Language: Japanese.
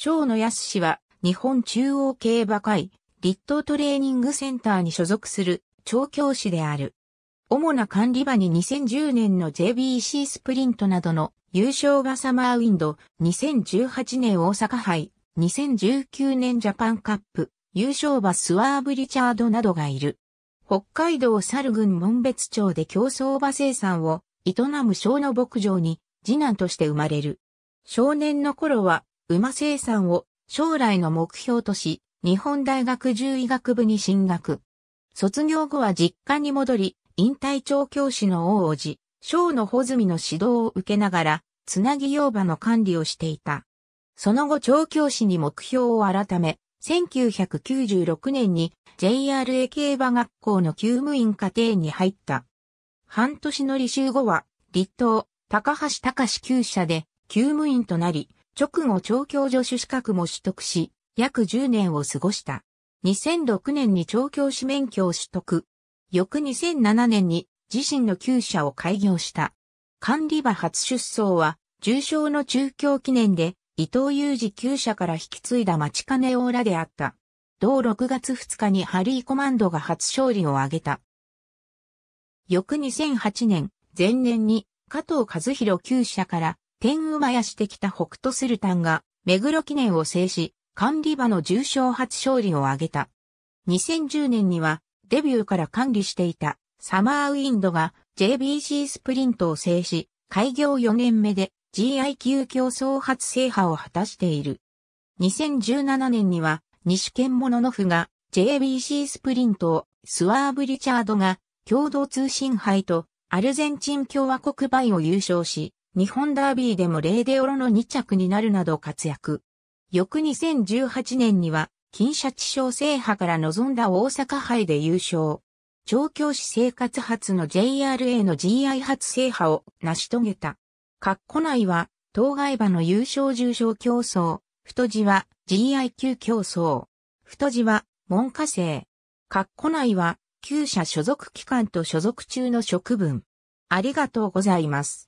小野康氏は日本中央競馬会立東トレーニングセンターに所属する調教師である。主な管理場に2010年の JBC スプリントなどの優勝がサマーウィンド、2018年大阪杯、2019年ジャパンカップ、優勝馬スワーブ・リチャードなどがいる。北海道猿郡門別町で競争馬生産を営む小野牧場に次男として生まれる。少年の頃は馬生産を将来の目標とし、日本大学獣医学部に進学。卒業後は実家に戻り、引退調教師の王王子、小野穂積の指導を受けながら、つなぎ用馬の管理をしていた。その後調教師に目標を改め、1996年に JRA 競馬学校の休務員課程に入った。半年の履修後は、立東、高橋隆厩舎で、休務員となり、直後調教助手資格も取得し、約10年を過ごした。2006年に調教師免許を取得。翌2007年に自身の旧社を開業した。管理場初出走は、重症の中京記念で、伊藤裕二旧社から引き継いだ町金オーラであった。同6月2日にハリーコマンドが初勝利を挙げた。翌2008年、前年に加藤和弘旧社から天馬やしてきた北斗スルタンが、目黒記念を制し、管理場の重賞初勝利を挙げた。2010年には、デビューから管理していた、サマーウィンドが JBC スプリントを制し、開業4年目で GI 級競争初制覇を果たしている。2017年には、西県モノノフが JBC スプリントを、スワーブ・リチャードが共同通信杯とアルゼンチン共和国杯を優勝し、日本ダービーでもレーデオロの2着になるなど活躍。翌2018年には、金シャチ賞制覇から臨んだ大阪杯で優勝。調教師生活初の JRA の GI 初制覇を成し遂げた。括弧内は、当該馬の優勝重賞競争、太字は GI 級競争、太字は文科生。括弧内は、旧社所属機関と所属中の職分。ありがとうございます。